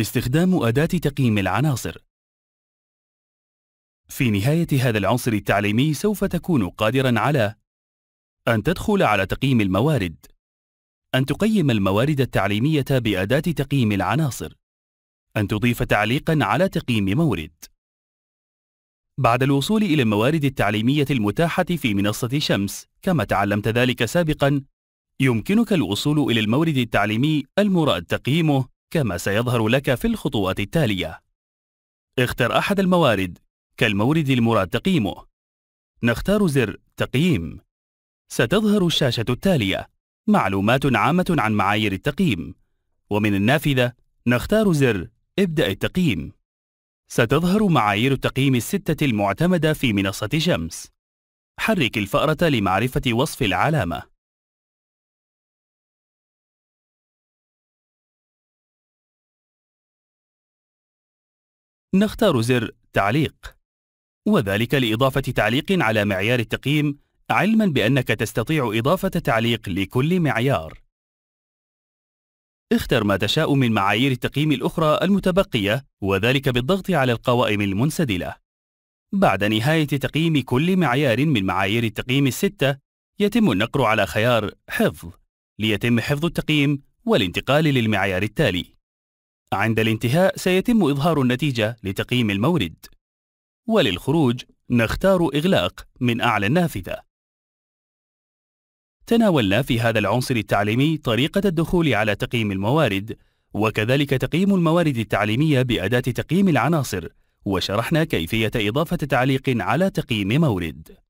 استخدام أداة تقييم العناصر في نهاية هذا العنصر التعليمي سوف تكون قادرا على أن تدخل على تقييم الموارد أن تقيم الموارد التعليمية بأداة تقييم العناصر أن تضيف تعليقا على تقييم مورد بعد الوصول إلى الموارد التعليمية المتاحة في منصة شمس كما تعلمت ذلك سابقا يمكنك الوصول إلى المورد التعليمي المراد تقييمه كما سيظهر لك في الخطوات التالية اختر أحد الموارد كالمورد المراد تقييمه نختار زر تقييم ستظهر الشاشة التالية معلومات عامة عن معايير التقييم ومن النافذة نختار زر ابدأ التقييم ستظهر معايير التقييم الستة المعتمدة في منصة شمس حرك الفأرة لمعرفة وصف العلامة نختار زر تعليق وذلك لإضافة تعليق على معيار التقييم علما بأنك تستطيع إضافة تعليق لكل معيار اختر ما تشاء من معايير التقييم الأخرى المتبقية وذلك بالضغط على القوائم المنسدلة بعد نهاية تقييم كل معيار من معايير التقييم الستة يتم النقر على خيار حفظ ليتم حفظ التقييم والانتقال للمعيار التالي عند الانتهاء سيتم إظهار النتيجة لتقييم المورد وللخروج نختار إغلاق من أعلى النافذة تناولنا في هذا العنصر التعليمي طريقة الدخول على تقييم الموارد وكذلك تقييم الموارد التعليمية بأداة تقييم العناصر وشرحنا كيفية إضافة تعليق على تقييم مورد